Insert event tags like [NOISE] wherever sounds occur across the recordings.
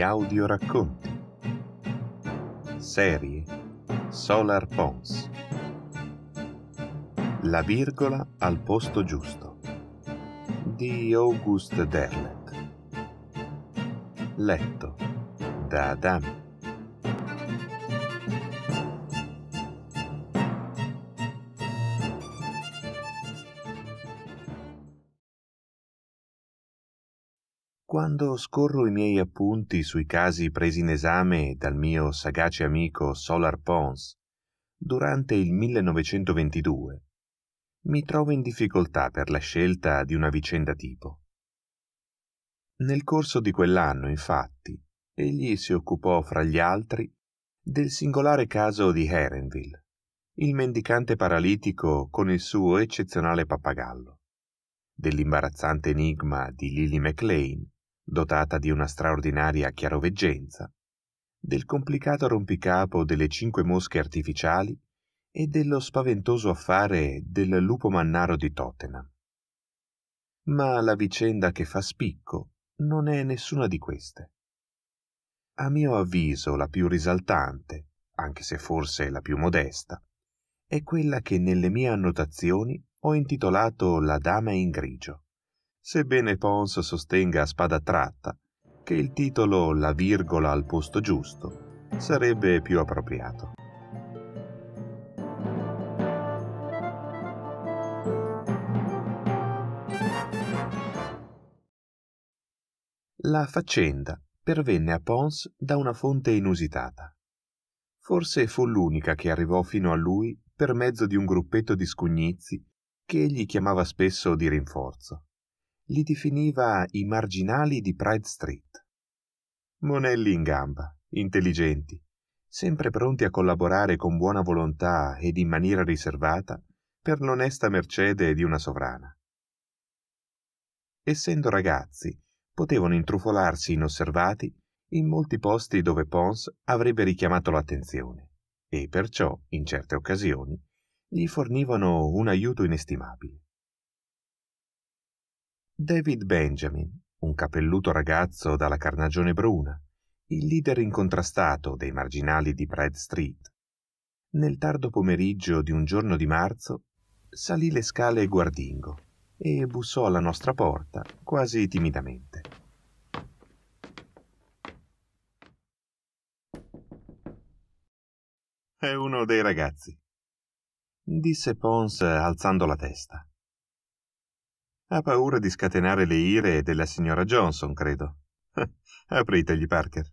audio racconti. Serie Solar Pons. La virgola al posto giusto di August Derlet. Letto da Adam. Quando scorro i miei appunti sui casi presi in esame dal mio sagace amico Solar Pons durante il 1922, mi trovo in difficoltà per la scelta di una vicenda tipo. Nel corso di quell'anno, infatti, egli si occupò, fra gli altri, del singolare caso di Herenville, il mendicante paralitico con il suo eccezionale pappagallo, dell'imbarazzante enigma di Lily MacLean dotata di una straordinaria chiaroveggenza, del complicato rompicapo delle cinque mosche artificiali e dello spaventoso affare del lupo mannaro di Tottenham. Ma la vicenda che fa spicco non è nessuna di queste. A mio avviso la più risaltante, anche se forse la più modesta, è quella che nelle mie annotazioni ho intitolato La dama in grigio sebbene Pons sostenga a spada tratta che il titolo La virgola al posto giusto sarebbe più appropriato. La faccenda pervenne a Pons da una fonte inusitata. Forse fu l'unica che arrivò fino a lui per mezzo di un gruppetto di scugnizi che egli chiamava spesso di rinforzo li definiva i marginali di Pride Street. Monelli in gamba, intelligenti, sempre pronti a collaborare con buona volontà ed in maniera riservata per l'onesta mercede di una sovrana. Essendo ragazzi, potevano intrufolarsi inosservati in molti posti dove Pons avrebbe richiamato l'attenzione e perciò, in certe occasioni, gli fornivano un aiuto inestimabile. David Benjamin, un capelluto ragazzo dalla carnagione bruna, il leader incontrastato dei marginali di Brad Street. Nel tardo pomeriggio di un giorno di marzo salì le scale guardingo e bussò alla nostra porta quasi timidamente. È uno dei ragazzi, disse Pons alzando la testa. Ha paura di scatenare le ire della signora Johnson, credo. [LAUGHS] Apritegli, Parker.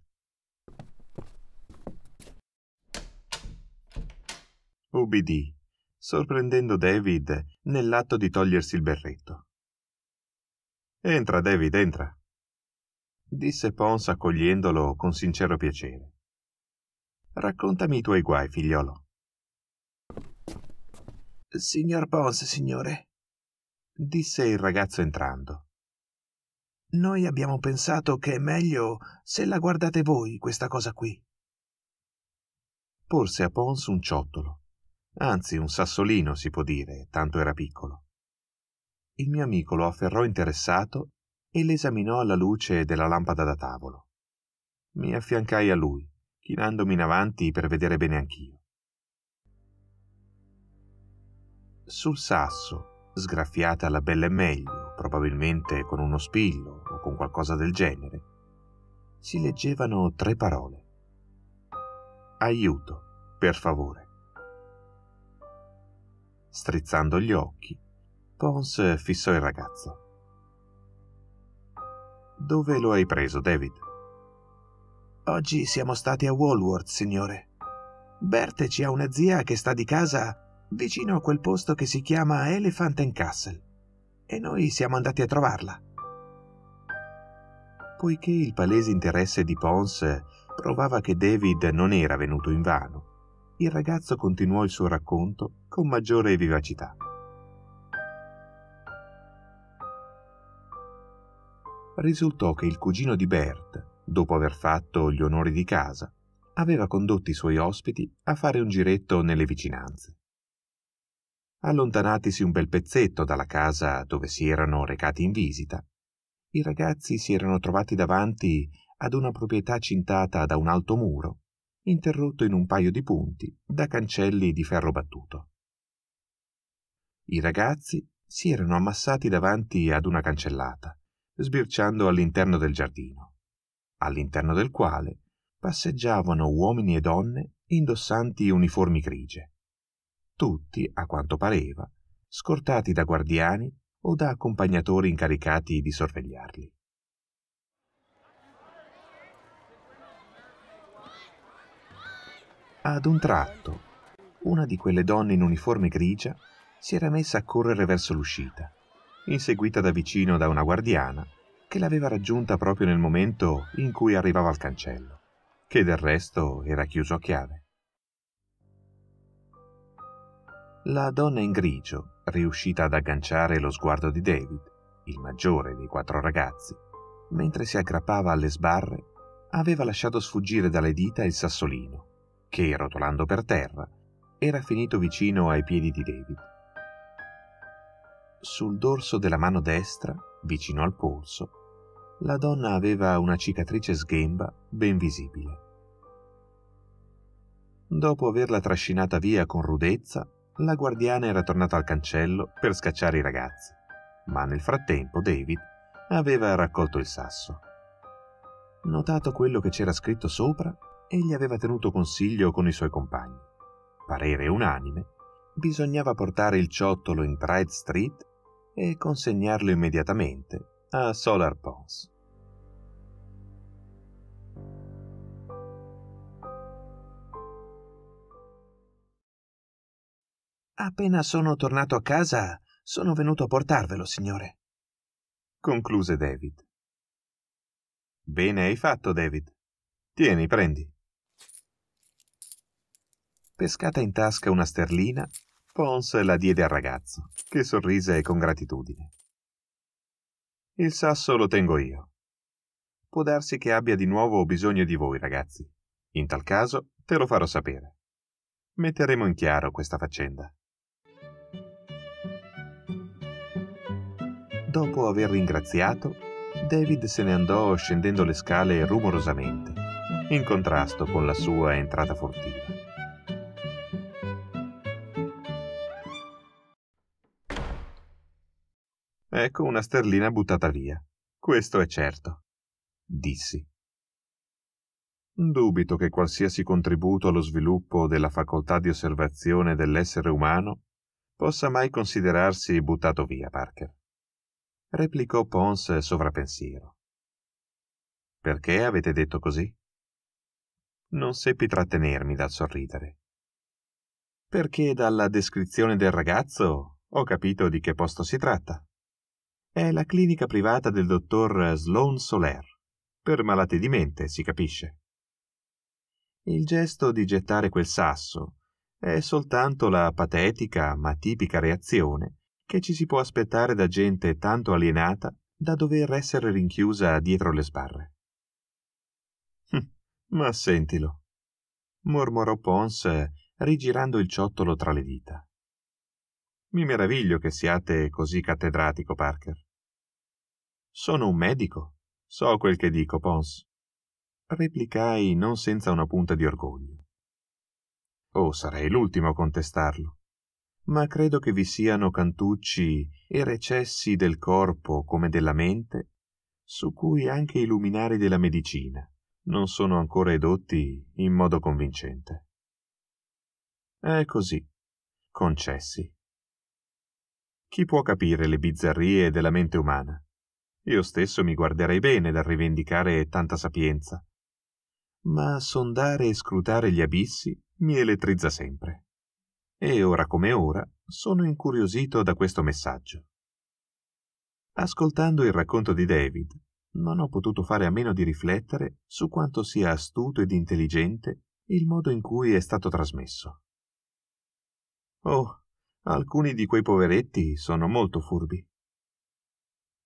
Ubbidì, sorprendendo David nell'atto di togliersi il berretto. Entra, David, entra, disse Pons accogliendolo con sincero piacere. Raccontami i tuoi guai, figliolo. Signor Pons, signore, disse il ragazzo entrando. Noi abbiamo pensato che è meglio se la guardate voi questa cosa qui. Porse a Pons un ciottolo, anzi un sassolino si può dire, tanto era piccolo. Il mio amico lo afferrò interessato e l'esaminò alla luce della lampada da tavolo. Mi affiancai a lui, chinandomi in avanti per vedere bene anch'io. Sul sasso, sgraffiata alla bella e meglio, probabilmente con uno spillo o con qualcosa del genere, si leggevano tre parole. Aiuto, per favore. Strizzando gli occhi, Pons fissò il ragazzo. Dove lo hai preso, David? Oggi siamo stati a Walworth, signore. Bert ci ha una zia che sta di casa vicino a quel posto che si chiama Elephant and Castle, e noi siamo andati a trovarla. Poiché il palese interesse di Pons provava che David non era venuto in vano, il ragazzo continuò il suo racconto con maggiore vivacità. Risultò che il cugino di Bert, dopo aver fatto gli onori di casa, aveva condotto i suoi ospiti a fare un giretto nelle vicinanze. Allontanatisi un bel pezzetto dalla casa dove si erano recati in visita, i ragazzi si erano trovati davanti ad una proprietà cintata da un alto muro, interrotto in un paio di punti da cancelli di ferro battuto. I ragazzi si erano ammassati davanti ad una cancellata, sbirciando all'interno del giardino, all'interno del quale passeggiavano uomini e donne indossanti uniformi grigie tutti, a quanto pareva, scortati da guardiani o da accompagnatori incaricati di sorvegliarli. Ad un tratto, una di quelle donne in uniforme grigia si era messa a correre verso l'uscita, inseguita da vicino da una guardiana che l'aveva raggiunta proprio nel momento in cui arrivava al cancello, che del resto era chiuso a chiave. La donna in grigio, riuscita ad agganciare lo sguardo di David, il maggiore dei quattro ragazzi, mentre si aggrappava alle sbarre, aveva lasciato sfuggire dalle dita il sassolino, che, rotolando per terra, era finito vicino ai piedi di David. Sul dorso della mano destra, vicino al polso, la donna aveva una cicatrice sghemba ben visibile. Dopo averla trascinata via con rudezza, la guardiana era tornata al cancello per scacciare i ragazzi, ma nel frattempo David aveva raccolto il sasso. Notato quello che c'era scritto sopra, egli aveva tenuto consiglio con i suoi compagni. Parere unanime, bisognava portare il ciottolo in Pride Street e consegnarlo immediatamente a Solar Pons. Appena sono tornato a casa, sono venuto a portarvelo, signore. Concluse David. Bene hai fatto, David. Tieni, prendi. Pescata in tasca una sterlina, Pons la diede al ragazzo, che sorrise con gratitudine. Il sasso lo tengo io. Può darsi che abbia di nuovo bisogno di voi, ragazzi. In tal caso te lo farò sapere. Metteremo in chiaro questa faccenda. Dopo aver ringraziato, David se ne andò scendendo le scale rumorosamente, in contrasto con la sua entrata furtiva. Ecco una sterlina buttata via. Questo è certo, dissi. Dubito che qualsiasi contributo allo sviluppo della facoltà di osservazione dell'essere umano possa mai considerarsi buttato via, Parker replicò Pons sovrapensiero. Perché avete detto così? Non seppi trattenermi dal sorridere. Perché dalla descrizione del ragazzo ho capito di che posto si tratta. È la clinica privata del dottor Sloan Soler. Per malati di mente, si capisce. Il gesto di gettare quel sasso è soltanto la patetica ma tipica reazione che ci si può aspettare da gente tanto alienata da dover essere rinchiusa dietro le sbarre. Hm, ma sentilo, mormorò Pons, rigirando il ciottolo tra le dita. Mi meraviglio che siate così cattedratico, Parker. Sono un medico, so quel che dico, Pons, replicai non senza una punta di orgoglio. Oh, sarei l'ultimo a contestarlo ma credo che vi siano cantucci e recessi del corpo come della mente, su cui anche i luminari della medicina non sono ancora edotti in modo convincente. È così, concessi. Chi può capire le bizzarrie della mente umana? Io stesso mi guarderei bene dal rivendicare tanta sapienza. Ma sondare e scrutare gli abissi mi elettrizza sempre e ora come ora sono incuriosito da questo messaggio. Ascoltando il racconto di David, non ho potuto fare a meno di riflettere su quanto sia astuto ed intelligente il modo in cui è stato trasmesso. Oh, alcuni di quei poveretti sono molto furbi.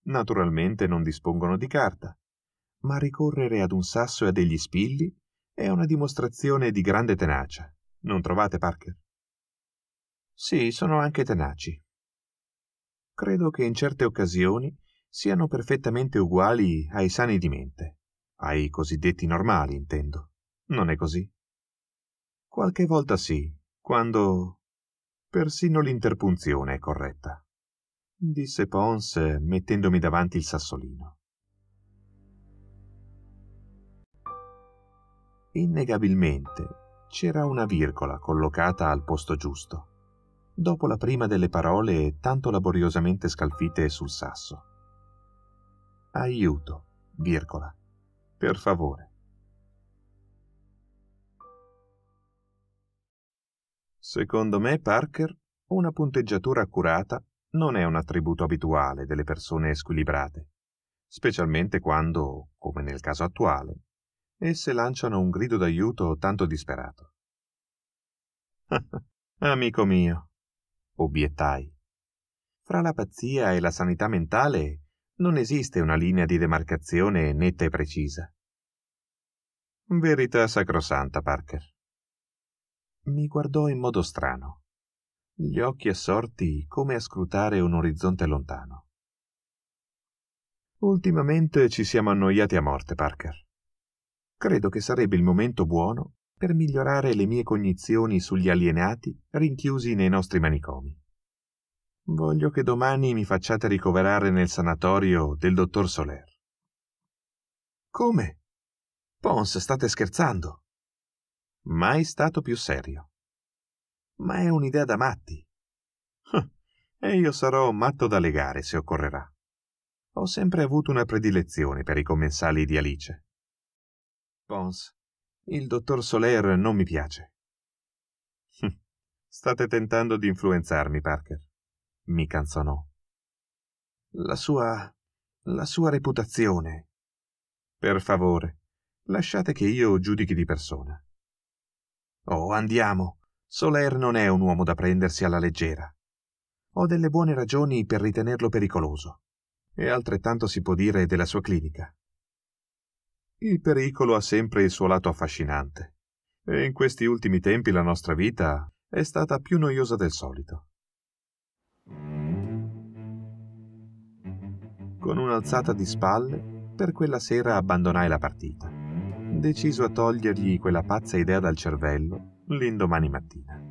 Naturalmente non dispongono di carta, ma ricorrere ad un sasso e a degli spilli è una dimostrazione di grande tenacia. Non trovate, Parker? Sì, sono anche tenaci. Credo che in certe occasioni siano perfettamente uguali ai sani di mente, ai cosiddetti normali, intendo. Non è così? Qualche volta sì, quando... Persino l'interpunzione è corretta, disse Pons mettendomi davanti il sassolino. Innegabilmente c'era una virgola collocata al posto giusto dopo la prima delle parole tanto laboriosamente scalfite sul sasso. Aiuto, virgola. Per favore. Secondo me, Parker, una punteggiatura accurata non è un attributo abituale delle persone squilibrate, specialmente quando, come nel caso attuale, esse lanciano un grido d'aiuto tanto disperato. [LAUGHS] Amico mio, obiettai. Fra la pazzia e la sanità mentale non esiste una linea di demarcazione netta e precisa. Verità sacrosanta, Parker. Mi guardò in modo strano, gli occhi assorti come a scrutare un orizzonte lontano. Ultimamente ci siamo annoiati a morte, Parker. Credo che sarebbe il momento buono per migliorare le mie cognizioni sugli alienati rinchiusi nei nostri manicomi. Voglio che domani mi facciate ricoverare nel sanatorio del dottor Soler. Come? Pons, state scherzando? Mai stato più serio. Ma è un'idea da matti. e io sarò matto da legare se occorrerà. Ho sempre avuto una predilezione per i commensali di Alice. Pons, il dottor Soler non mi piace. Hm, state tentando di influenzarmi, Parker, mi canzonò. La sua. la sua reputazione. Per favore, lasciate che io giudichi di persona. Oh, andiamo. Soler non è un uomo da prendersi alla leggera. Ho delle buone ragioni per ritenerlo pericoloso. E altrettanto si può dire della sua clinica il pericolo ha sempre il suo lato affascinante. E in questi ultimi tempi la nostra vita è stata più noiosa del solito. Con un'alzata di spalle, per quella sera abbandonai la partita, deciso a togliergli quella pazza idea dal cervello l'indomani mattina.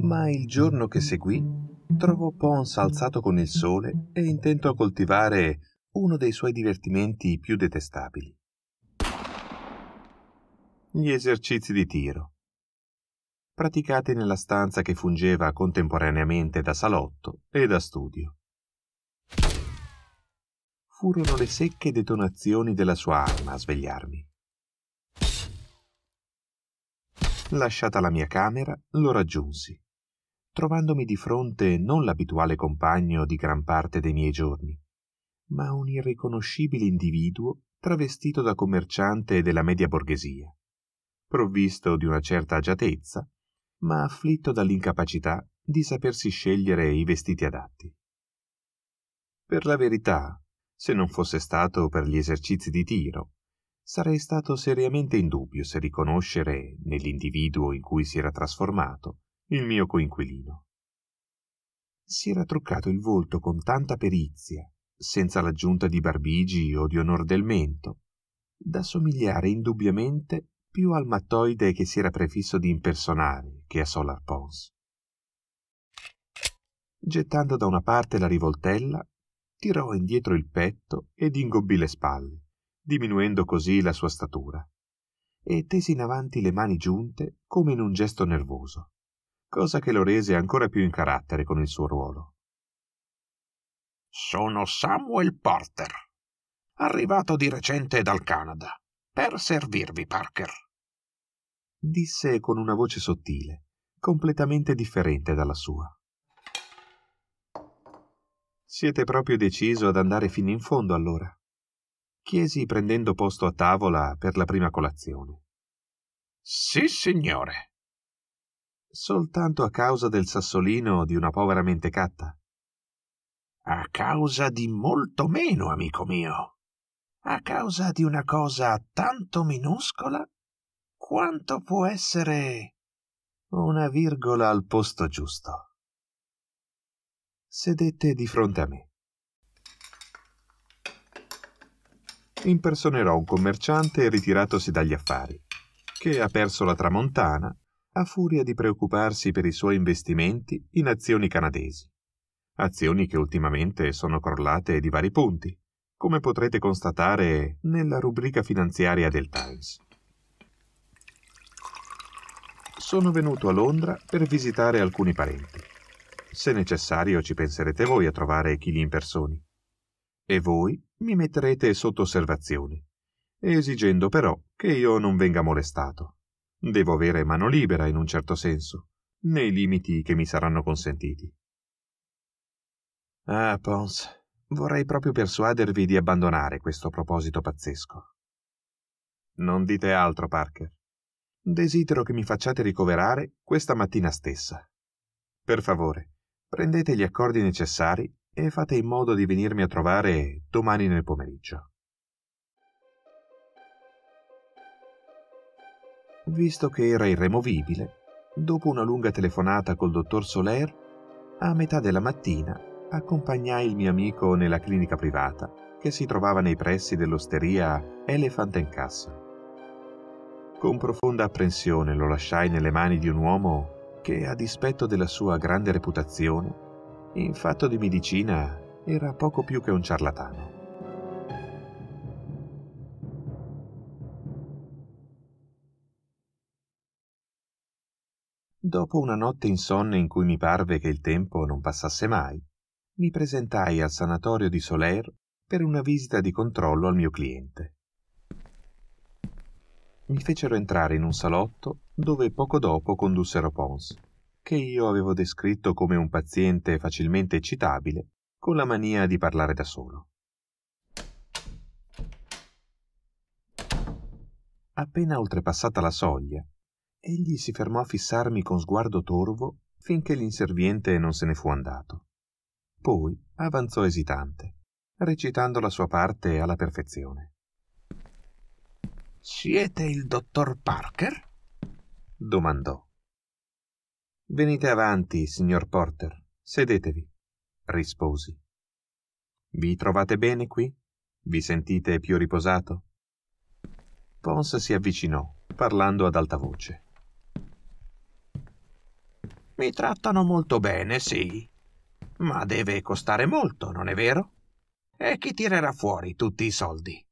Ma il giorno che seguì trovò Pons alzato con il sole e intento a coltivare uno dei suoi divertimenti più detestabili. Gli esercizi di tiro, praticati nella stanza che fungeva contemporaneamente da salotto e da studio. Furono le secche detonazioni della sua arma a svegliarmi. Lasciata la mia camera, lo raggiunsi trovandomi di fronte non l'abituale compagno di gran parte dei miei giorni, ma un irriconoscibile individuo travestito da commerciante della media borghesia, provvisto di una certa agiatezza, ma afflitto dall'incapacità di sapersi scegliere i vestiti adatti. Per la verità, se non fosse stato per gli esercizi di tiro, sarei stato seriamente in dubbio se riconoscere, nell'individuo in cui si era trasformato, il mio coinquilino. Si era truccato il volto con tanta perizia, senza l'aggiunta di barbigi o di onor del mento, da somigliare indubbiamente più al mattoide che si era prefisso di impersonare che a Solar Pons. Gettando da una parte la rivoltella, tirò indietro il petto ed ingobbì le spalle, diminuendo così la sua statura, e tese in avanti le mani giunte come in un gesto nervoso cosa che lo rese ancora più in carattere con il suo ruolo. Sono Samuel Porter, arrivato di recente dal Canada, per servirvi, Parker. Disse con una voce sottile, completamente differente dalla sua. Siete proprio deciso ad andare fino in fondo allora? chiesi prendendo posto a tavola per la prima colazione. Sì, signore, soltanto a causa del sassolino di una povera mentecatta. A causa di molto meno, amico mio. A causa di una cosa tanto minuscola quanto può essere una virgola al posto giusto. Sedette di fronte a me. Impersonerò un commerciante ritiratosi dagli affari, che ha perso la tramontana a furia di preoccuparsi per i suoi investimenti in azioni canadesi. Azioni che ultimamente sono crollate di vari punti, come potrete constatare nella rubrica finanziaria del Times. Sono venuto a Londra per visitare alcuni parenti. Se necessario ci penserete voi a trovare chi li impersoni. E voi mi metterete sotto osservazione, esigendo però che io non venga molestato devo avere mano libera in un certo senso, nei limiti che mi saranno consentiti. Ah, Pons, vorrei proprio persuadervi di abbandonare questo proposito pazzesco. Non dite altro, Parker. Desidero che mi facciate ricoverare questa mattina stessa. Per favore, prendete gli accordi necessari e fate in modo di venirmi a trovare domani nel pomeriggio. visto che era irremovibile, dopo una lunga telefonata col dottor Soler, a metà della mattina accompagnai il mio amico nella clinica privata che si trovava nei pressi dell'osteria Elephant and Castle. Con profonda apprensione lo lasciai nelle mani di un uomo che, a dispetto della sua grande reputazione, in fatto di medicina era poco più che un ciarlatano. Dopo una notte insonne in cui mi parve che il tempo non passasse mai, mi presentai al sanatorio di Soler per una visita di controllo al mio cliente. Mi fecero entrare in un salotto dove poco dopo condussero Pons, che io avevo descritto come un paziente facilmente eccitabile, con la mania di parlare da solo. Appena oltrepassata la soglia, egli si fermò a fissarmi con sguardo torvo finché l'inserviente non se ne fu andato. Poi avanzò esitante, recitando la sua parte alla perfezione. Siete il dottor Parker? domandò. Venite avanti, signor Porter, sedetevi, risposi. Vi trovate bene qui? Vi sentite più riposato? Pons si avvicinò, parlando ad alta voce. Mi trattano molto bene, sì. Ma deve costare molto, non è vero? E chi tirerà fuori tutti i soldi?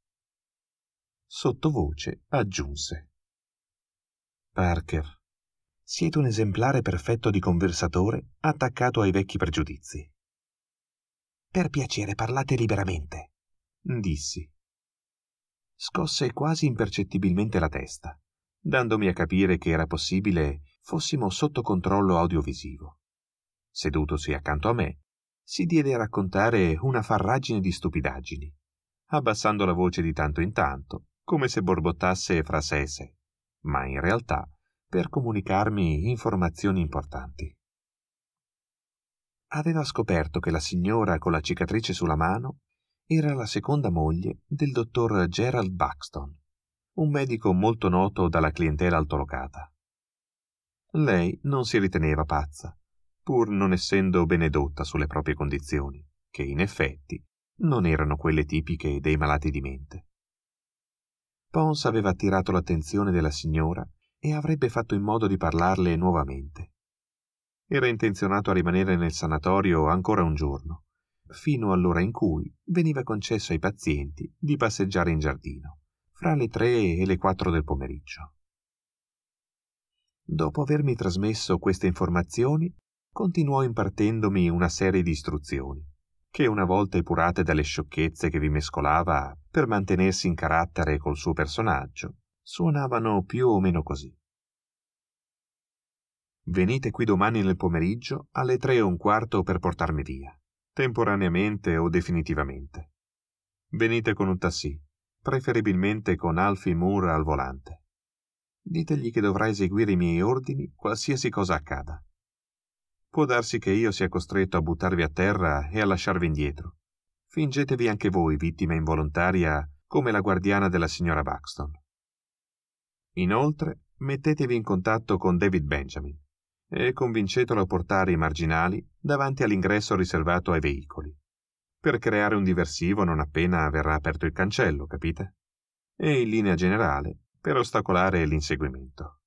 Sottovoce aggiunse. Parker, siete un esemplare perfetto di conversatore attaccato ai vecchi pregiudizi. Per piacere, parlate liberamente, dissi. Scosse quasi impercettibilmente la testa, dandomi a capire che era possibile fossimo sotto controllo audiovisivo. Sedutosi accanto a me, si diede a raccontare una farragine di stupidaggini, abbassando la voce di tanto in tanto, come se borbottasse fra sé e sé, ma in realtà per comunicarmi informazioni importanti. Aveva scoperto che la signora con la cicatrice sulla mano era la seconda moglie del dottor Gerald Buxton, un medico molto noto dalla clientela altolocata lei non si riteneva pazza, pur non essendo benedotta sulle proprie condizioni, che in effetti non erano quelle tipiche dei malati di mente. Pons aveva attirato l'attenzione della signora e avrebbe fatto in modo di parlarle nuovamente. Era intenzionato a rimanere nel sanatorio ancora un giorno, fino all'ora in cui veniva concesso ai pazienti di passeggiare in giardino, fra le tre e le quattro del pomeriggio. Dopo avermi trasmesso queste informazioni, continuò impartendomi una serie di istruzioni, che una volta epurate dalle sciocchezze che vi mescolava per mantenersi in carattere col suo personaggio, suonavano più o meno così. Venite qui domani nel pomeriggio alle tre e un quarto per portarmi via, temporaneamente o definitivamente. Venite con un tassì, preferibilmente con Alfie Moore al volante ditegli che dovrà eseguire i miei ordini qualsiasi cosa accada. Può darsi che io sia costretto a buttarvi a terra e a lasciarvi indietro. Fingetevi anche voi vittima involontaria come la guardiana della signora Buxton. Inoltre, mettetevi in contatto con David Benjamin e convincetelo a portare i marginali davanti all'ingresso riservato ai veicoli, per creare un diversivo non appena verrà aperto il cancello, capite? E in linea generale per ostacolare l'inseguimento.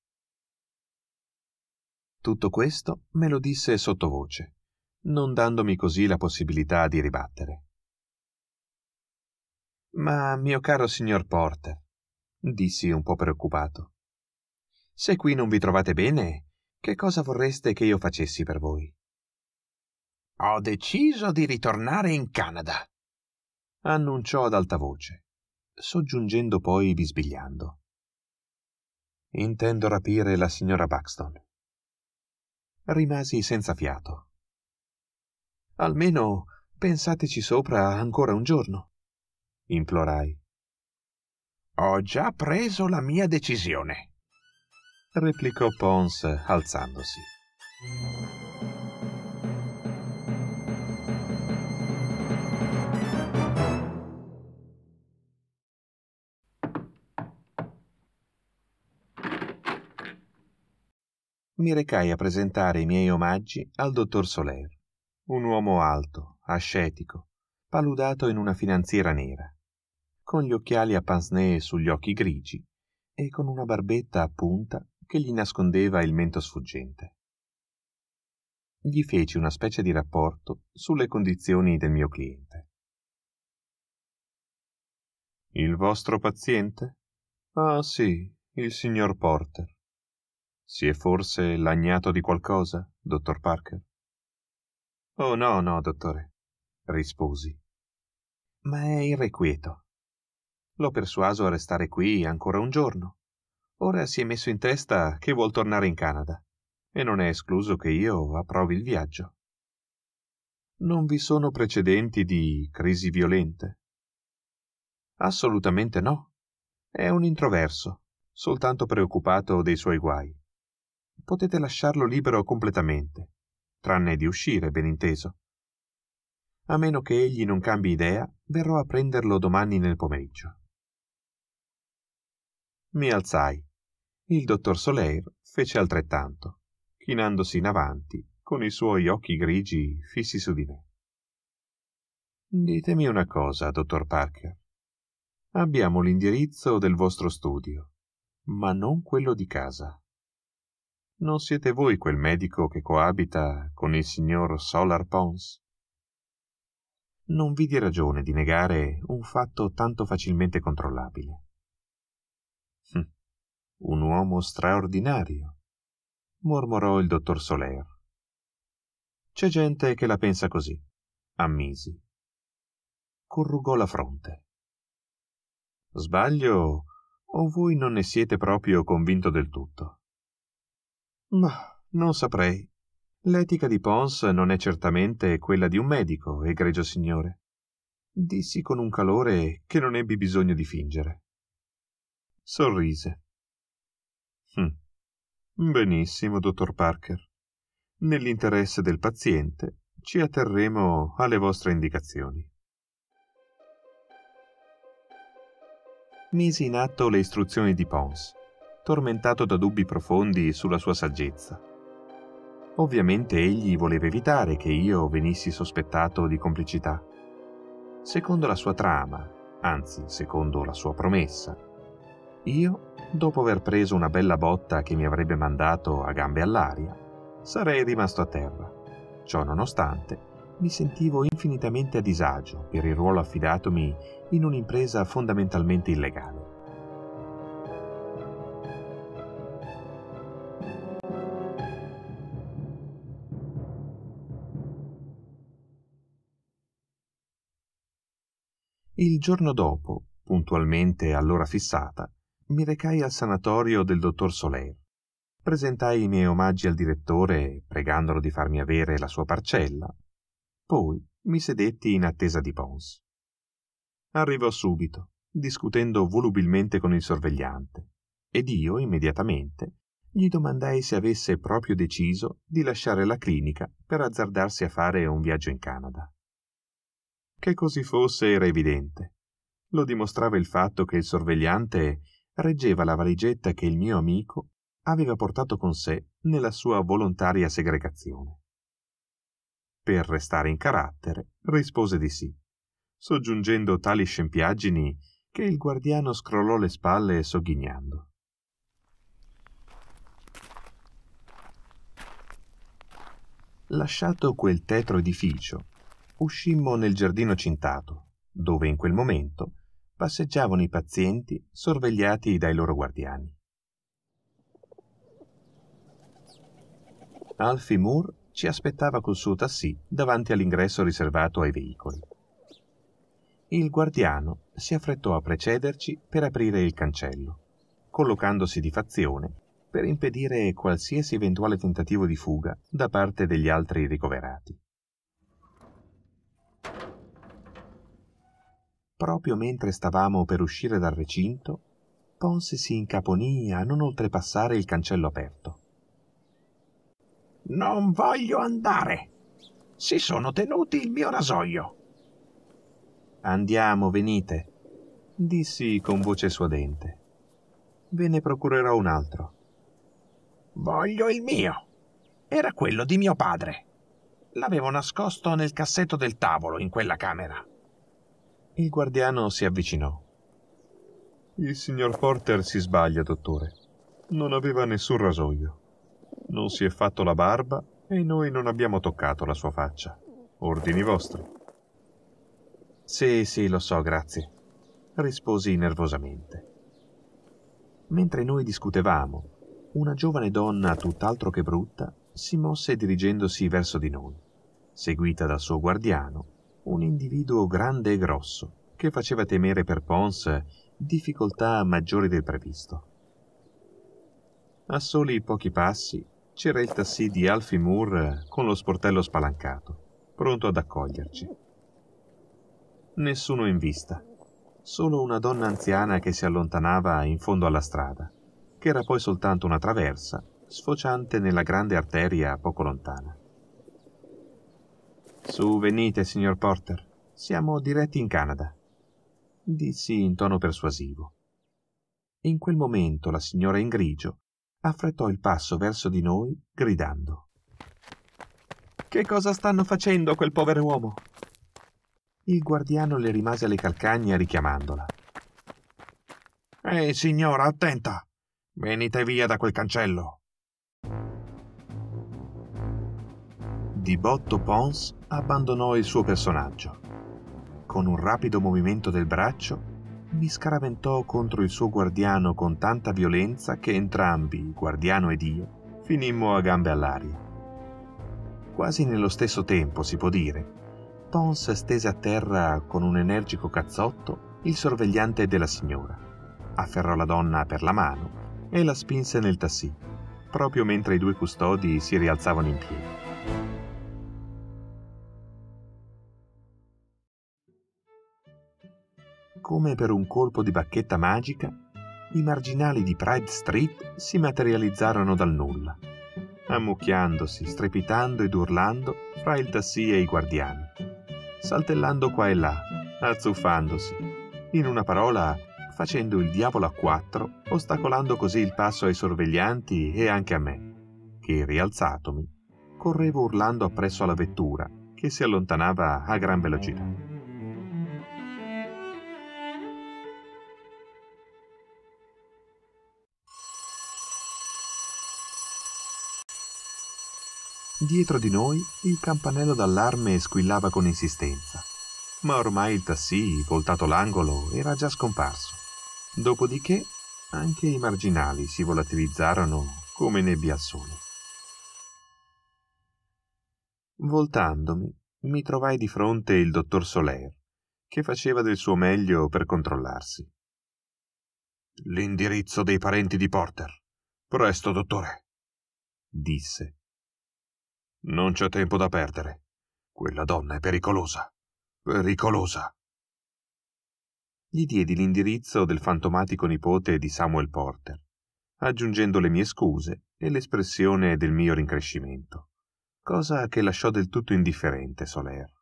Tutto questo me lo disse sottovoce, non dandomi così la possibilità di ribattere. Ma mio caro signor Porter, dissi un po' preoccupato, se qui non vi trovate bene, che cosa vorreste che io facessi per voi? Ho deciso di ritornare in Canada, annunciò ad alta voce, soggiungendo poi bisbigliando. Intendo rapire la signora Buxton. Rimasi senza fiato. Almeno pensateci sopra ancora un giorno, implorai. Ho già preso la mia decisione, replicò Pons alzandosi. mi recai a presentare i miei omaggi al dottor Soler, un uomo alto, ascetico, paludato in una finanziera nera, con gli occhiali a pince sugli occhi grigi e con una barbetta a punta che gli nascondeva il mento sfuggente. Gli feci una specie di rapporto sulle condizioni del mio cliente. Il vostro paziente? Ah sì, il signor Porter. Si è forse lagnato di qualcosa, dottor Parker? Oh no, no, dottore, risposi. Ma è irrequieto. L'ho persuaso a restare qui ancora un giorno. Ora si è messo in testa che vuol tornare in Canada e non è escluso che io approvi il viaggio. Non vi sono precedenti di crisi violente? Assolutamente no. È un introverso, soltanto preoccupato dei suoi guai potete lasciarlo libero completamente, tranne di uscire, ben inteso. A meno che egli non cambi idea, verrò a prenderlo domani nel pomeriggio. Mi alzai. Il dottor Soleil fece altrettanto, chinandosi in avanti, con i suoi occhi grigi fissi su di me. Ditemi una cosa, dottor Parker. Abbiamo l'indirizzo del vostro studio, ma non quello di casa. Non siete voi quel medico che coabita con il signor Solar Pons? Non vidi ragione di negare un fatto tanto facilmente controllabile. Hm, un uomo straordinario, mormorò il dottor Soler. C'è gente che la pensa così, ammisi. Corrugò la fronte. Sbaglio o voi non ne siete proprio convinto del tutto? Ma non saprei. L'etica di Pons non è certamente quella di un medico, egregio signore. Dissi con un calore che non ebbi bisogno di fingere. Sorrise. Hm. Benissimo, dottor Parker. Nell'interesse del paziente ci atterremo alle vostre indicazioni. Misi in atto le istruzioni di Pons tormentato da dubbi profondi sulla sua saggezza. Ovviamente egli voleva evitare che io venissi sospettato di complicità. Secondo la sua trama, anzi secondo la sua promessa, io, dopo aver preso una bella botta che mi avrebbe mandato a gambe all'aria, sarei rimasto a terra. Ciò nonostante, mi sentivo infinitamente a disagio per il ruolo affidatomi in un'impresa fondamentalmente illegale. Il giorno dopo, puntualmente all'ora fissata, mi recai al sanatorio del dottor Soler. Presentai i miei omaggi al direttore, pregandolo di farmi avere la sua parcella. Poi mi sedetti in attesa di Pons. Arrivò subito, discutendo volubilmente con il sorvegliante, ed io immediatamente gli domandai se avesse proprio deciso di lasciare la clinica per azzardarsi a fare un viaggio in Canada. Che così fosse era evidente. Lo dimostrava il fatto che il sorvegliante reggeva la valigetta che il mio amico aveva portato con sé nella sua volontaria segregazione. Per restare in carattere, rispose di sì, soggiungendo tali scempiaggini che il guardiano scrollò le spalle sogghignando. Lasciato quel tetro edificio, uscimmo nel giardino cintato, dove in quel momento passeggiavano i pazienti sorvegliati dai loro guardiani. Alfie Moore ci aspettava col suo tassì davanti all'ingresso riservato ai veicoli. Il guardiano si affrettò a precederci per aprire il cancello, collocandosi di fazione per impedire qualsiasi eventuale tentativo di fuga da parte degli altri ricoverati. Proprio mentre stavamo per uscire dal recinto, Ponse si incaponì a non oltrepassare il cancello aperto. Non voglio andare. Si sono tenuti il mio rasoio. Andiamo, venite, dissi con voce suadente. Ve ne procurerò un altro. Voglio il mio. Era quello di mio padre. L'avevo nascosto nel cassetto del tavolo, in quella camera. Il guardiano si avvicinò. Il signor Porter si sbaglia, dottore. Non aveva nessun rasoio. Non si è fatto la barba e noi non abbiamo toccato la sua faccia. Ordini vostri. Sì, sì, lo so, grazie, risposi nervosamente. Mentre noi discutevamo, una giovane donna tutt'altro che brutta si mosse dirigendosi verso di noi, seguita dal suo guardiano, un individuo grande e grosso, che faceva temere per Pons difficoltà maggiori del previsto. A soli pochi passi c'era il tassì di Alfie Moore con lo sportello spalancato, pronto ad accoglierci. Nessuno in vista, solo una donna anziana che si allontanava in fondo alla strada, che era poi soltanto una traversa sfociante nella grande arteria poco lontana. Su, venite, signor Porter. Siamo diretti in Canada. Dissi in tono persuasivo. In quel momento la signora in grigio affrettò il passo verso di noi, gridando. Che cosa stanno facendo a quel povero uomo? Il guardiano le rimase alle calcagna richiamandola. Ehi, signora, attenta! Venite via da quel cancello! Di botto Pons abbandonò il suo personaggio. Con un rapido movimento del braccio, mi scaraventò contro il suo guardiano con tanta violenza che entrambi, guardiano ed io, finimmo a gambe all'aria. Quasi nello stesso tempo, si può dire, Pons stese a terra con un energico cazzotto il sorvegliante della signora, afferrò la donna per la mano e la spinse nel tassì, proprio mentre i due custodi si rialzavano in piedi. come per un colpo di bacchetta magica, i marginali di Pride Street si materializzarono dal nulla, ammucchiandosi, strepitando ed urlando fra il tassì e i guardiani, saltellando qua e là, azzuffandosi, in una parola facendo il diavolo a quattro, ostacolando così il passo ai sorveglianti e anche a me, che, rialzatomi, correvo urlando appresso alla vettura, che si allontanava a gran velocità. Dietro di noi il campanello d'allarme squillava con insistenza, ma ormai il tassì, voltato l'angolo, era già scomparso. Dopodiché anche i marginali si volatilizzarono come nebbia al sole. Voltandomi, mi trovai di fronte il dottor Soler, che faceva del suo meglio per controllarsi. L'indirizzo dei parenti di Porter. Presto, dottore, disse. Non c'è tempo da perdere. Quella donna è pericolosa. Pericolosa. Gli diedi l'indirizzo del fantomatico nipote di Samuel Porter, aggiungendo le mie scuse e l'espressione del mio rincrescimento, cosa che lasciò del tutto indifferente Soler.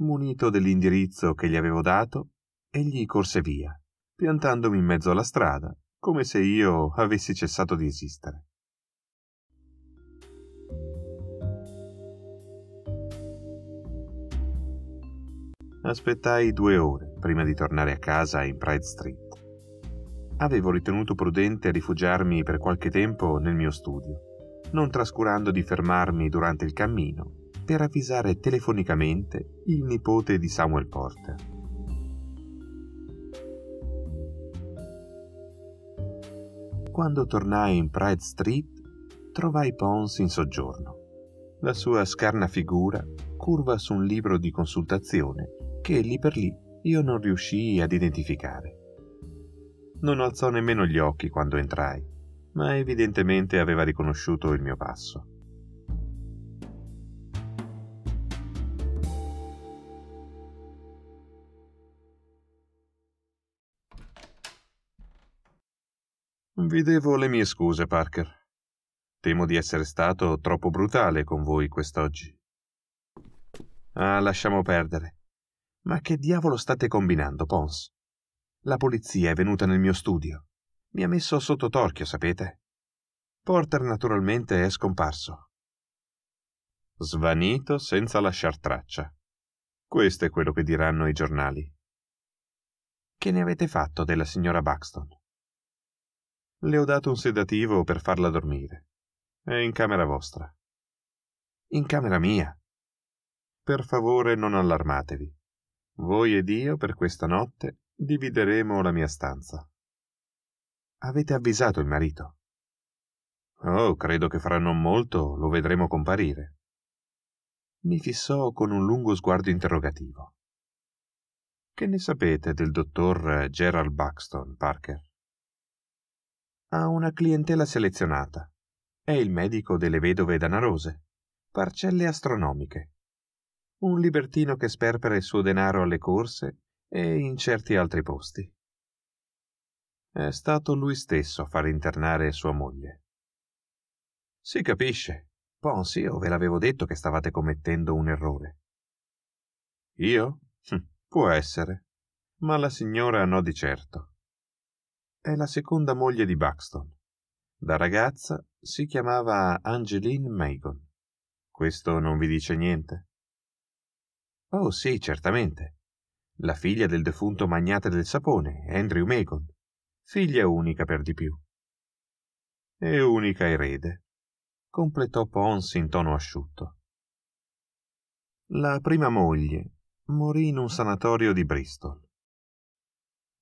Munito dell'indirizzo che gli avevo dato, egli corse via, piantandomi in mezzo alla strada, come se io avessi cessato di esistere. Aspettai due ore prima di tornare a casa in Pride Street. Avevo ritenuto prudente rifugiarmi per qualche tempo nel mio studio, non trascurando di fermarmi durante il cammino per avvisare telefonicamente il nipote di Samuel Porter. Quando tornai in Pride Street, trovai Pons in soggiorno. La sua scarna figura curva su un libro di consultazione che lì per lì io non riuscii ad identificare. Non alzò nemmeno gli occhi quando entrai, ma evidentemente aveva riconosciuto il mio passo. Vi devo le mie scuse, Parker. Temo di essere stato troppo brutale con voi quest'oggi. Ah, lasciamo perdere. Ma che diavolo state combinando, Pons? La polizia è venuta nel mio studio. Mi ha messo sotto torchio, sapete? Porter naturalmente è scomparso. Svanito senza lasciar traccia. Questo è quello che diranno i giornali. Che ne avete fatto della signora Buxton? Le ho dato un sedativo per farla dormire. È in camera vostra. In camera mia. Per favore non allarmatevi. Voi ed io per questa notte divideremo la mia stanza. Avete avvisato il marito? Oh, credo che fra non molto lo vedremo comparire. Mi fissò con un lungo sguardo interrogativo. Che ne sapete del dottor Gerald Buxton, Parker? Ha una clientela selezionata. È il medico delle vedove danarose. Parcelle astronomiche un libertino che sperpera il suo denaro alle corse e in certi altri posti. È stato lui stesso a far internare sua moglie. Si capisce. Ponsi, io ve l'avevo detto che stavate commettendo un errore. Io? Hm, può essere. Ma la signora no di certo. È la seconda moglie di Buxton. Da ragazza si chiamava Angeline Megan. Questo non vi dice niente? Oh sì, certamente. La figlia del defunto magnate del sapone, Andrew Megon. Figlia unica per di più. E unica erede. Completò Pons in tono asciutto. La prima moglie morì in un sanatorio di Bristol.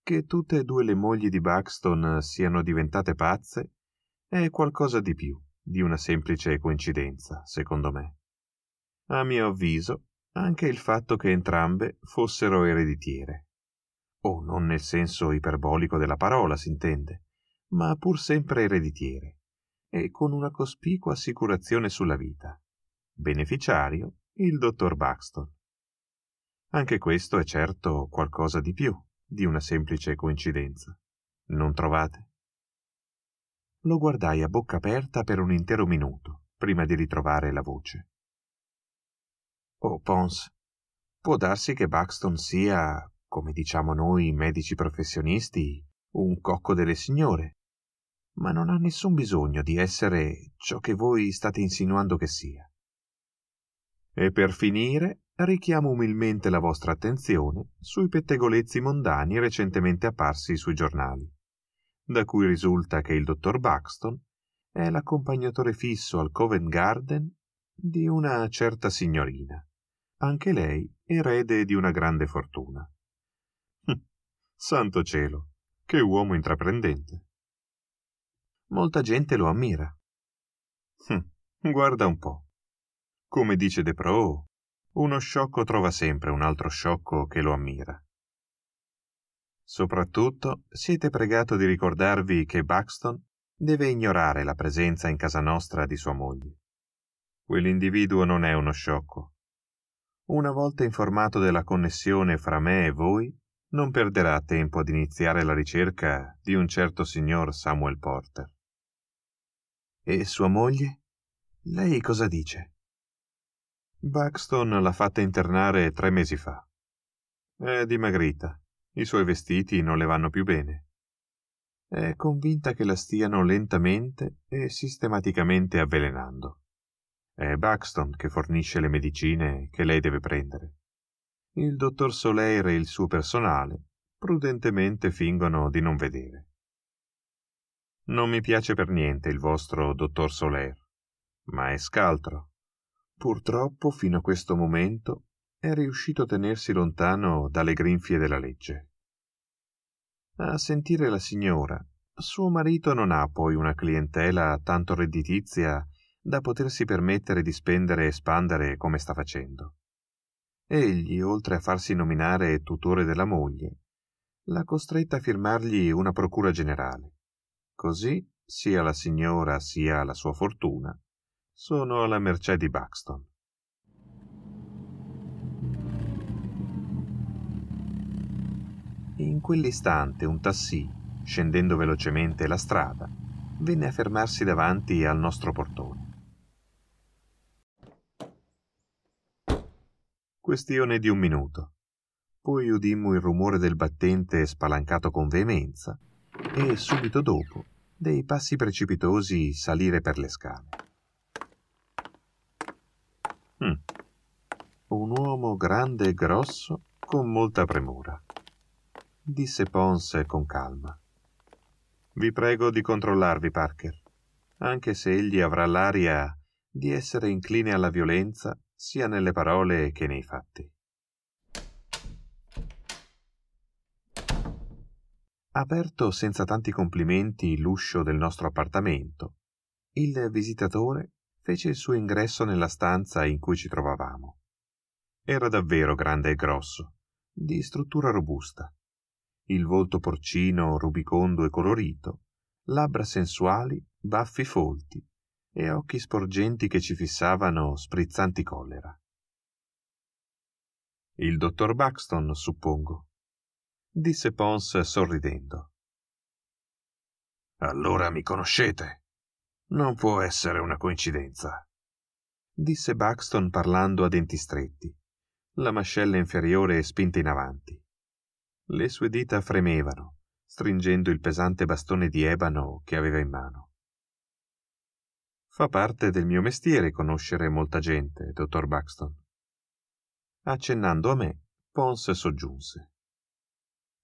Che tutte e due le mogli di Buxton siano diventate pazze è qualcosa di più di una semplice coincidenza, secondo me. A mio avviso, anche il fatto che entrambe fossero ereditiere. O non nel senso iperbolico della parola, si intende, ma pur sempre ereditiere, e con una cospicua assicurazione sulla vita. Beneficiario il dottor Buxton. Anche questo è certo qualcosa di più di una semplice coincidenza. Non trovate? Lo guardai a bocca aperta per un intero minuto, prima di ritrovare la voce. Oh, Pons, può darsi che Buxton sia, come diciamo noi medici professionisti, un cocco delle signore, ma non ha nessun bisogno di essere ciò che voi state insinuando che sia. E per finire richiamo umilmente la vostra attenzione sui pettegolezzi mondani recentemente apparsi sui giornali, da cui risulta che il dottor Buxton è l'accompagnatore fisso al Covent Garden di una certa signorina, anche lei erede di una grande fortuna. Hm, santo cielo, che uomo intraprendente! Molta gente lo ammira. Hm, guarda un po'. Come dice De Pro, uno sciocco trova sempre un altro sciocco che lo ammira. Soprattutto siete pregato di ricordarvi che Buxton deve ignorare la presenza in casa nostra di sua moglie. Quell'individuo non è uno sciocco, una volta informato della connessione fra me e voi, non perderà tempo ad iniziare la ricerca di un certo signor Samuel Porter. E sua moglie? Lei cosa dice? Buxton l'ha fatta internare tre mesi fa. È dimagrita, i suoi vestiti non le vanno più bene. È convinta che la stiano lentamente e sistematicamente avvelenando. È Buxton che fornisce le medicine che lei deve prendere. Il dottor Soleil e il suo personale prudentemente fingono di non vedere. Non mi piace per niente il vostro dottor Soler, ma è scaltro. Purtroppo fino a questo momento è riuscito a tenersi lontano dalle grinfie della legge. A sentire la signora, suo marito non ha poi una clientela tanto redditizia da potersi permettere di spendere e espandere come sta facendo. Egli, oltre a farsi nominare tutore della moglie, l'ha costretta a firmargli una procura generale. Così sia la signora sia la sua fortuna sono alla mercé di Buxton. In quell'istante un tassì, scendendo velocemente la strada, venne a fermarsi davanti al nostro portone. questione di un minuto. Poi udimmo il rumore del battente spalancato con veemenza e subito dopo dei passi precipitosi salire per le scale. Mm. Un uomo grande e grosso con molta premura. Disse Pons con calma. Vi prego di controllarvi, Parker. Anche se egli avrà l'aria di essere incline alla violenza, sia nelle parole che nei fatti. aperto senza tanti complimenti l'uscio del nostro appartamento. Il visitatore fece il suo ingresso nella stanza in cui ci trovavamo. Era davvero grande e grosso, di struttura robusta. Il volto porcino, rubicondo e colorito, labbra sensuali, baffi folti, e occhi sporgenti che ci fissavano sprizzanti collera. Il dottor Buxton, suppongo, disse Pons sorridendo. Allora mi conoscete. Non può essere una coincidenza, disse Buxton parlando a denti stretti, la mascella inferiore spinta in avanti. Le sue dita fremevano, stringendo il pesante bastone di ebano che aveva in mano. Fa parte del mio mestiere conoscere molta gente, dottor Buxton. Accennando a me, Pons soggiunse.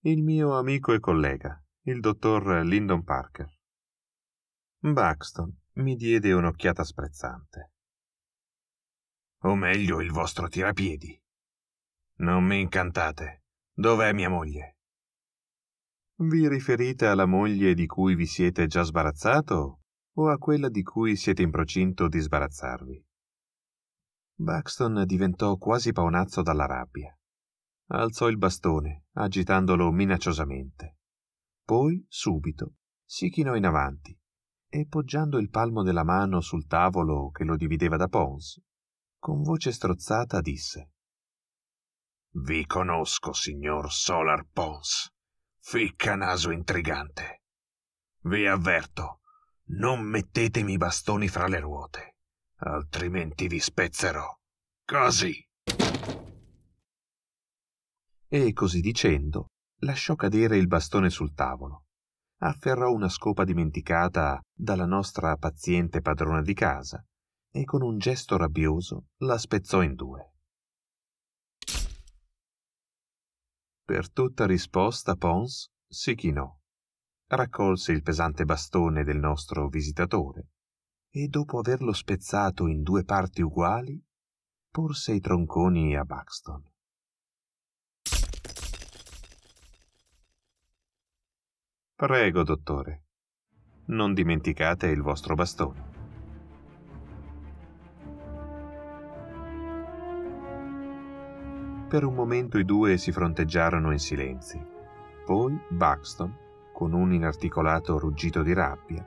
Il mio amico e collega, il dottor Lyndon Parker. Buxton mi diede un'occhiata sprezzante. O meglio, il vostro tirapiedi. Non mi incantate. Dov'è mia moglie? Vi riferite alla moglie di cui vi siete già sbarazzato o a quella di cui siete in procinto di sbarazzarvi. Buxton diventò quasi paonazzo dalla rabbia. Alzò il bastone, agitandolo minacciosamente. Poi, subito, si chinò in avanti e, poggiando il palmo della mano sul tavolo che lo divideva da Pons, con voce strozzata disse Vi conosco, signor Solar Pons, ficcanaso intrigante. Vi avverto non mettetemi i bastoni fra le ruote, altrimenti vi spezzerò. Così. E così dicendo, lasciò cadere il bastone sul tavolo. Afferrò una scopa dimenticata dalla nostra paziente padrona di casa e con un gesto rabbioso la spezzò in due. Per tutta risposta Pons si chinò raccolse il pesante bastone del nostro visitatore e dopo averlo spezzato in due parti uguali, porse i tronconi a Buxton. Prego, dottore, non dimenticate il vostro bastone. Per un momento i due si fronteggiarono in silenzio. Poi Buxton con un inarticolato ruggito di rabbia,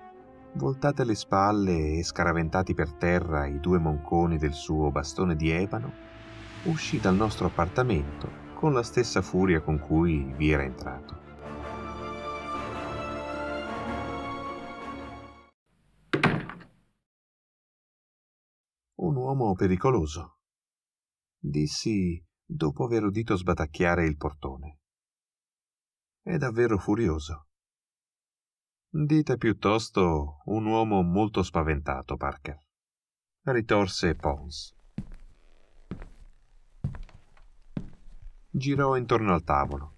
voltate le spalle e scaraventati per terra i due monconi del suo bastone di ebano, uscì dal nostro appartamento con la stessa furia con cui vi era entrato. Un uomo pericoloso, dissi dopo aver udito sbatacchiare il portone. È davvero furioso. Dite piuttosto un uomo molto spaventato, Parker. Ritorse Pons. Girò intorno al tavolo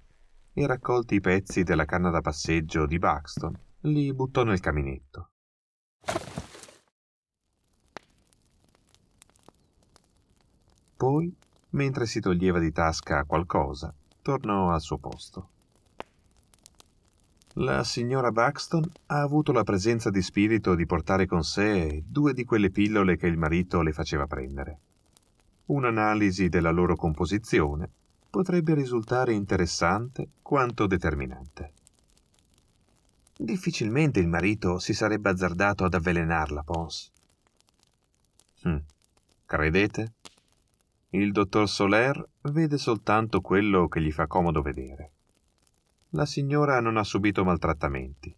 e raccolti i pezzi della canna da passeggio di Buxton, li buttò nel caminetto. Poi, mentre si toglieva di tasca qualcosa, tornò al suo posto. La signora Buxton ha avuto la presenza di spirito di portare con sé due di quelle pillole che il marito le faceva prendere. Un'analisi della loro composizione potrebbe risultare interessante quanto determinante. Difficilmente il marito si sarebbe azzardato ad avvelenarla, Pons. Hm. Credete? Il dottor Soler vede soltanto quello che gli fa comodo vedere. La signora non ha subito maltrattamenti.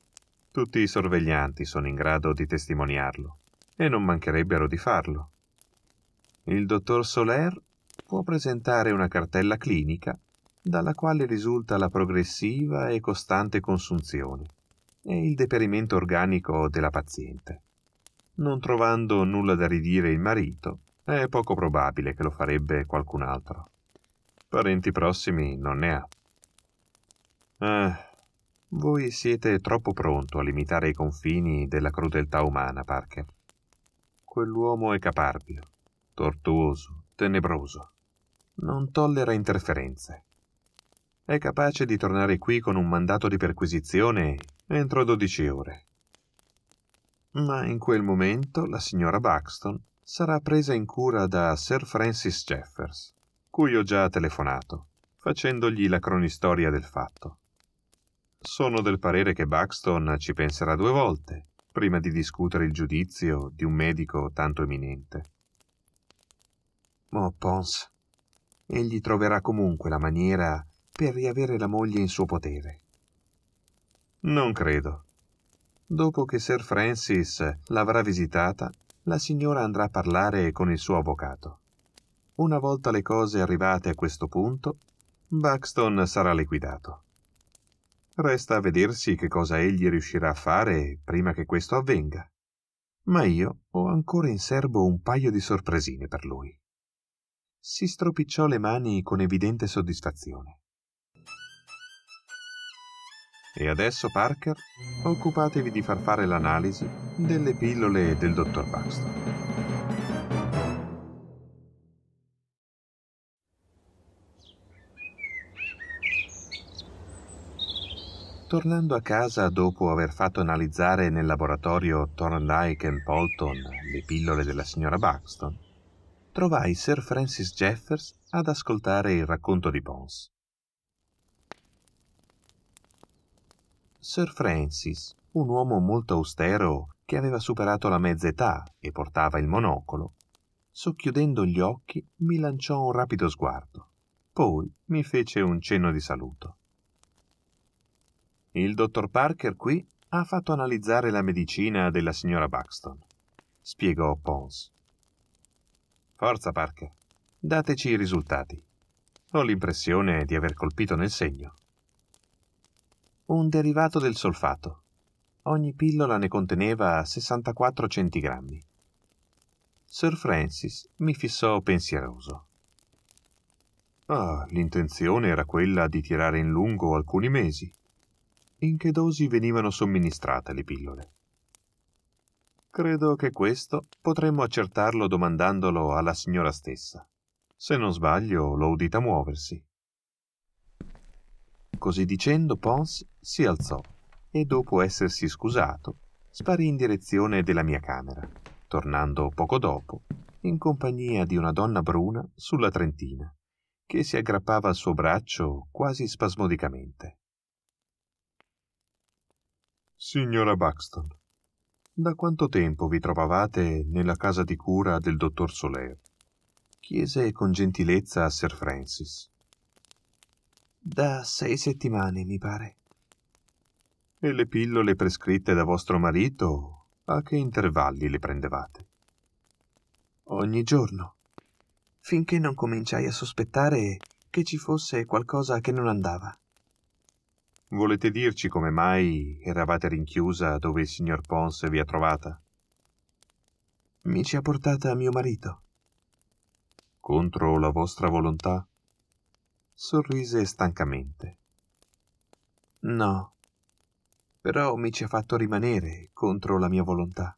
Tutti i sorveglianti sono in grado di testimoniarlo e non mancherebbero di farlo. Il dottor Soler può presentare una cartella clinica dalla quale risulta la progressiva e costante consunzione e il deperimento organico della paziente. Non trovando nulla da ridire il marito, è poco probabile che lo farebbe qualcun altro. Parenti prossimi non ne ha. Ah, voi siete troppo pronto a limitare i confini della crudeltà umana, Parker. Quell'uomo è caparbio, tortuoso, tenebroso. Non tollera interferenze. È capace di tornare qui con un mandato di perquisizione entro 12 ore. Ma in quel momento la signora Buxton sarà presa in cura da Sir Francis Jeffers, cui ho già telefonato, facendogli la cronistoria del fatto. Sono del parere che Buxton ci penserà due volte prima di discutere il giudizio di un medico tanto eminente. Oh, Pons, egli troverà comunque la maniera per riavere la moglie in suo potere. Non credo. Dopo che Sir Francis l'avrà visitata, la signora andrà a parlare con il suo avvocato. Una volta le cose arrivate a questo punto, Buxton sarà liquidato. Resta a vedersi che cosa egli riuscirà a fare prima che questo avvenga. Ma io ho ancora in serbo un paio di sorpresine per lui. Si stropicciò le mani con evidente soddisfazione. E adesso, Parker, occupatevi di far fare l'analisi delle pillole del dottor Baxter. Tornando a casa dopo aver fatto analizzare nel laboratorio Thorndyke e Polton le pillole della signora Buxton, trovai Sir Francis Jeffers ad ascoltare il racconto di Pons. Sir Francis, un uomo molto austero che aveva superato la mezza età e portava il monocolo, socchiudendo gli occhi mi lanciò un rapido sguardo. Poi mi fece un cenno di saluto. Il dottor Parker qui ha fatto analizzare la medicina della signora Buxton, spiegò Pons. Forza Parker, dateci i risultati. Ho l'impressione di aver colpito nel segno. Un derivato del solfato. Ogni pillola ne conteneva 64 centigrammi. Sir Francis mi fissò pensieroso. Ah, l'intenzione era quella di tirare in lungo alcuni mesi in che dosi venivano somministrate le pillole. Credo che questo potremmo accertarlo domandandolo alla signora stessa. Se non sbaglio, l'ho udita muoversi. Così dicendo, Pons si alzò e, dopo essersi scusato, sparì in direzione della mia camera, tornando poco dopo in compagnia di una donna bruna sulla trentina, che si aggrappava al suo braccio quasi spasmodicamente. Signora Buxton, da quanto tempo vi trovavate nella casa di cura del dottor Soler? chiese con gentilezza a Sir Francis. Da sei settimane, mi pare. E le pillole prescritte da vostro marito a che intervalli le prendevate? Ogni giorno, finché non cominciai a sospettare che ci fosse qualcosa che non andava. Volete dirci come mai eravate rinchiusa dove il signor Pons vi ha trovata? Mi ci ha portata mio marito. Contro la vostra volontà? Sorrise stancamente. No, però mi ci ha fatto rimanere contro la mia volontà.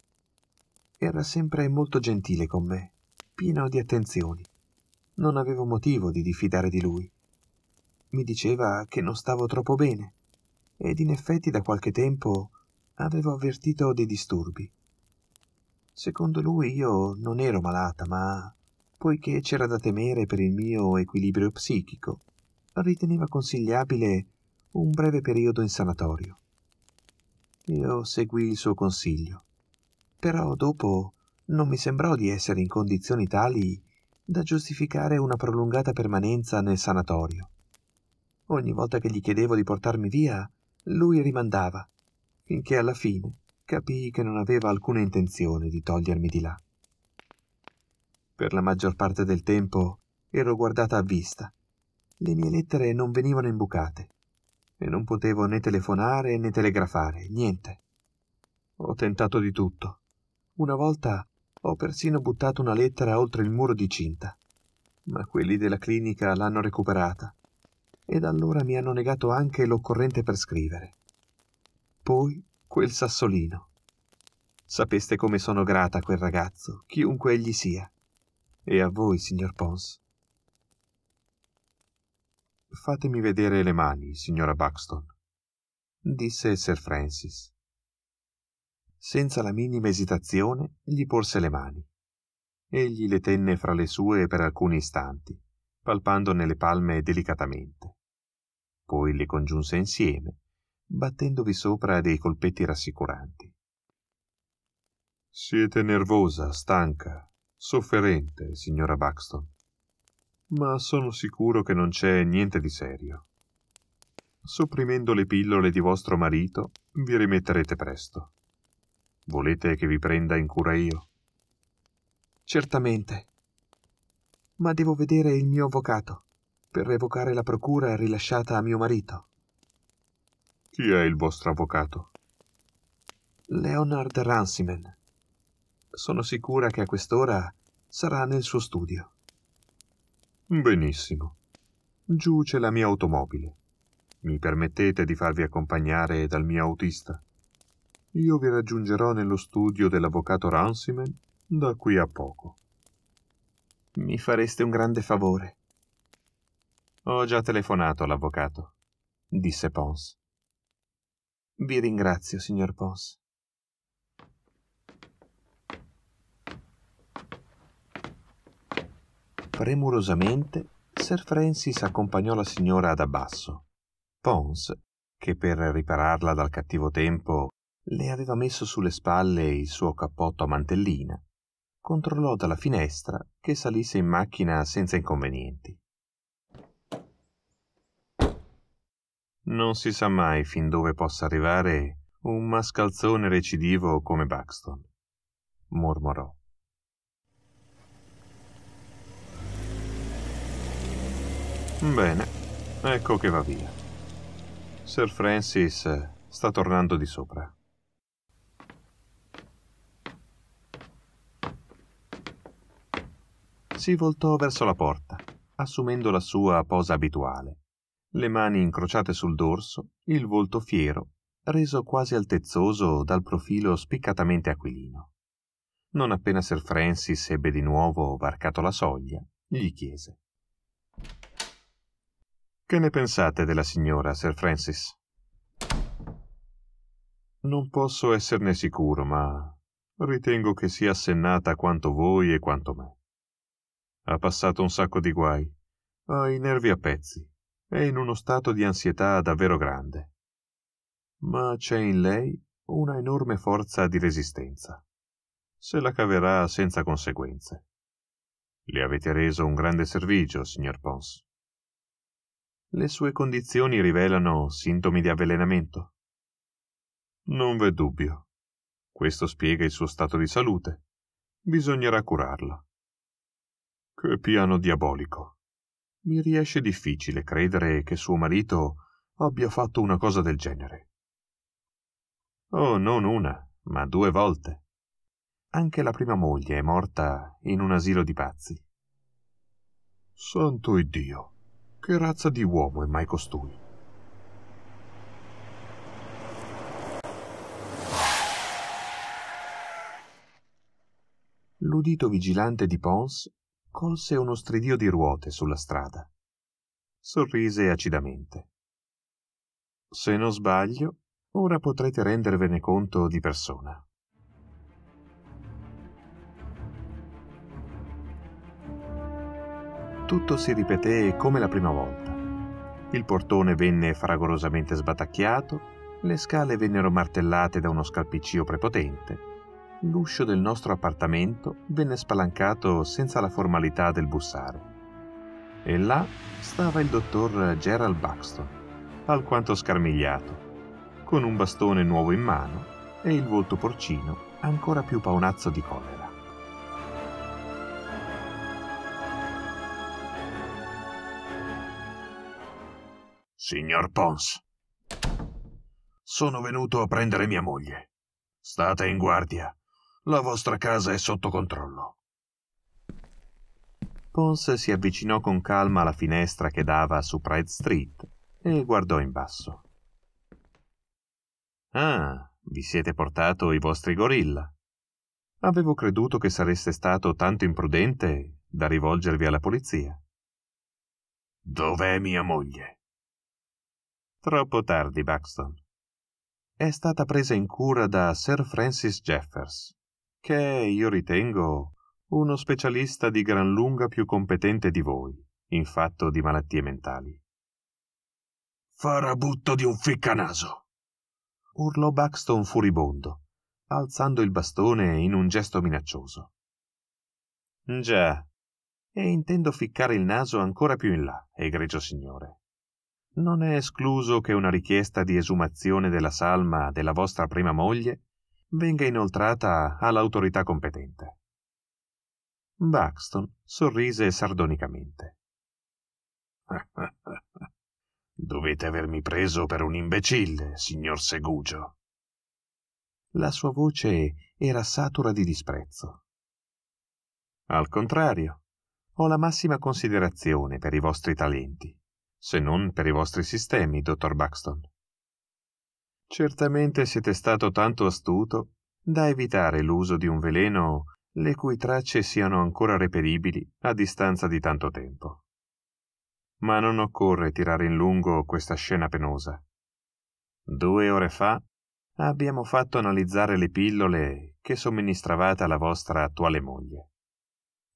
Era sempre molto gentile con me, pieno di attenzioni. Non avevo motivo di diffidare di lui. Mi diceva che non stavo troppo bene ed in effetti da qualche tempo avevo avvertito dei disturbi. Secondo lui io non ero malata, ma poiché c'era da temere per il mio equilibrio psichico, riteneva consigliabile un breve periodo in sanatorio. Io seguì il suo consiglio, però dopo non mi sembrò di essere in condizioni tali da giustificare una prolungata permanenza nel sanatorio. Ogni volta che gli chiedevo di portarmi via, lui rimandava, finché alla fine capii che non aveva alcuna intenzione di togliermi di là. Per la maggior parte del tempo ero guardata a vista. Le mie lettere non venivano imbucate e non potevo né telefonare né telegrafare, niente. Ho tentato di tutto. Una volta ho persino buttato una lettera oltre il muro di cinta, ma quelli della clinica l'hanno recuperata ed allora mi hanno negato anche l'occorrente per scrivere. Poi quel sassolino. Sapeste come sono grata a quel ragazzo, chiunque egli sia, e a voi, signor Pons. Fatemi vedere le mani, signora Buxton, disse Sir Francis. Senza la minima esitazione gli porse le mani. Egli le tenne fra le sue per alcuni istanti, palpandone le palme delicatamente poi li congiunse insieme, battendovi sopra dei colpetti rassicuranti. Siete nervosa, stanca, sofferente, signora Buxton, ma sono sicuro che non c'è niente di serio. Sopprimendo le pillole di vostro marito, vi rimetterete presto. Volete che vi prenda in cura io? Certamente. Ma devo vedere il mio avvocato per revocare la procura rilasciata a mio marito. Chi è il vostro avvocato? Leonard Ransimen. Sono sicura che a quest'ora sarà nel suo studio. Benissimo. Giù c'è la mia automobile. Mi permettete di farvi accompagnare dal mio autista? Io vi raggiungerò nello studio dell'avvocato Ransimen da qui a poco. Mi fareste un grande favore. Ho già telefonato all'avvocato, disse Pons. Vi ringrazio, signor Pons. Premurosamente, Sir Francis accompagnò la signora ad abbasso. Pons, che per ripararla dal cattivo tempo le aveva messo sulle spalle il suo cappotto a mantellina, controllò dalla finestra che salisse in macchina senza inconvenienti. Non si sa mai fin dove possa arrivare un mascalzone recidivo come Buxton, mormorò. Bene, ecco che va via. Sir Francis sta tornando di sopra. Si voltò verso la porta, assumendo la sua posa abituale le mani incrociate sul dorso, il volto fiero, reso quasi altezzoso dal profilo spiccatamente aquilino. Non appena Sir Francis ebbe di nuovo varcato la soglia, gli chiese Che ne pensate della signora, Sir Francis? Non posso esserne sicuro, ma ritengo che sia assennata quanto voi e quanto me. Ha passato un sacco di guai. Ha i nervi a pezzi è in uno stato di ansietà davvero grande. Ma c'è in lei una enorme forza di resistenza. Se la caverà senza conseguenze. Le avete reso un grande servizio, signor Pons. Le sue condizioni rivelano sintomi di avvelenamento? Non v'è dubbio. Questo spiega il suo stato di salute. Bisognerà curarla. Che piano diabolico. Mi riesce difficile credere che suo marito abbia fatto una cosa del genere. Oh, non una, ma due volte. Anche la prima moglie è morta in un asilo di pazzi. Santo Iddio, che razza di uomo è mai costui? L'udito vigilante di Pons colse uno stridio di ruote sulla strada. Sorrise acidamente. Se non sbaglio, ora potrete rendervene conto di persona. Tutto si ripeté come la prima volta. Il portone venne fragorosamente sbatacchiato, le scale vennero martellate da uno scalpiccio prepotente l'uscio del nostro appartamento venne spalancato senza la formalità del bussare. E là stava il dottor Gerald Buxton, alquanto scarmigliato, con un bastone nuovo in mano e il volto porcino ancora più paonazzo di collera. Signor Pons, sono venuto a prendere mia moglie. State in guardia. La vostra casa è sotto controllo. Pons si avvicinò con calma alla finestra che dava su Pride Street e guardò in basso. Ah, vi siete portato i vostri gorilla. Avevo creduto che sareste stato tanto imprudente da rivolgervi alla polizia. Dov'è mia moglie? Troppo tardi, Buxton. È stata presa in cura da Sir Francis Jeffers che io ritengo uno specialista di gran lunga più competente di voi in fatto di malattie mentali. Farabutto di un ficcanaso! urlò Buxton furibondo, alzando il bastone in un gesto minaccioso. Già, e intendo ficcare il naso ancora più in là, egregio signore. Non è escluso che una richiesta di esumazione della salma della vostra prima moglie venga inoltrata all'autorità competente. Buxton sorrise sardonicamente. [LAUGHS] Dovete avermi preso per un imbecille, signor Segugio. La sua voce era satura di disprezzo. Al contrario, ho la massima considerazione per i vostri talenti, se non per i vostri sistemi, dottor Buxton. Certamente siete stato tanto astuto da evitare l'uso di un veleno le cui tracce siano ancora reperibili a distanza di tanto tempo. Ma non occorre tirare in lungo questa scena penosa. Due ore fa abbiamo fatto analizzare le pillole che somministravate alla vostra attuale moglie.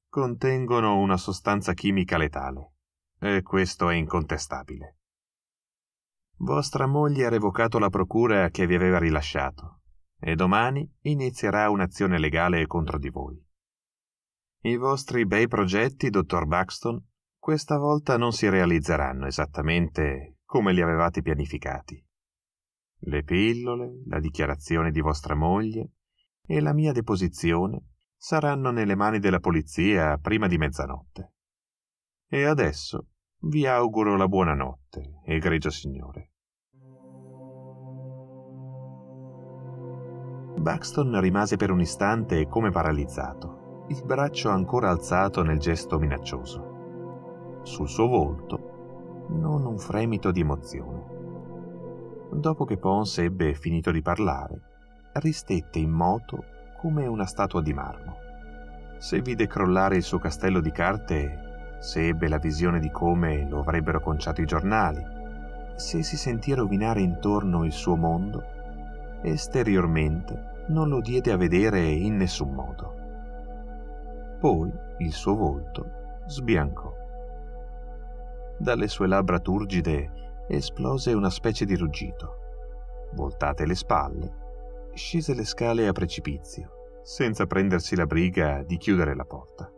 Contengono una sostanza chimica letale, e questo è incontestabile. Vostra moglie ha revocato la procura che vi aveva rilasciato e domani inizierà un'azione legale contro di voi. I vostri bei progetti, dottor Buxton, questa volta non si realizzeranno esattamente come li avevate pianificati. Le pillole, la dichiarazione di vostra moglie e la mia deposizione saranno nelle mani della polizia prima di mezzanotte. E adesso vi auguro la buonanotte, egregio signore. Buxton rimase per un istante come paralizzato, il braccio ancora alzato nel gesto minaccioso. Sul suo volto non un fremito di emozione. Dopo che Pons ebbe finito di parlare, ristette in moto come una statua di marmo. Se vide crollare il suo castello di carte, se ebbe la visione di come lo avrebbero conciato i giornali, se si sentì rovinare intorno il suo mondo, esteriormente non lo diede a vedere in nessun modo. Poi il suo volto sbiancò. Dalle sue labbra turgide esplose una specie di ruggito. Voltate le spalle, scese le scale a precipizio, senza prendersi la briga di chiudere la porta.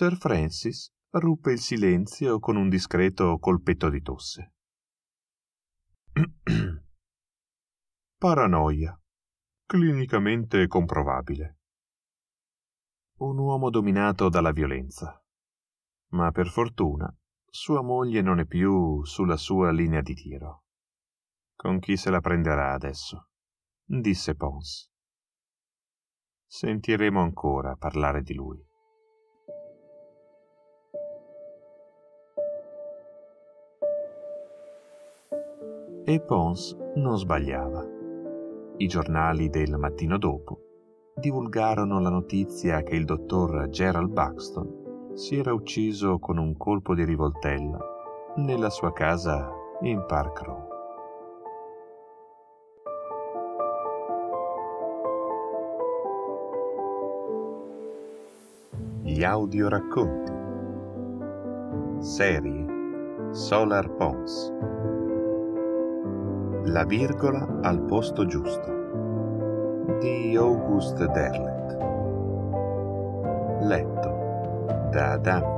Sir Francis ruppe il silenzio con un discreto colpetto di tosse. [CLEARS THROAT] Paranoia. Clinicamente comprovabile. Un uomo dominato dalla violenza. Ma per fortuna sua moglie non è più sulla sua linea di tiro. Con chi se la prenderà adesso? disse Pons. Sentiremo ancora parlare di lui. e Pons non sbagliava. I giornali del mattino dopo divulgarono la notizia che il dottor Gerald Buxton si era ucciso con un colpo di rivoltella nella sua casa in Park Row. Gli audio racconti. Serie Solar Pons. La virgola al posto giusto di August Derlet Letto da Adamo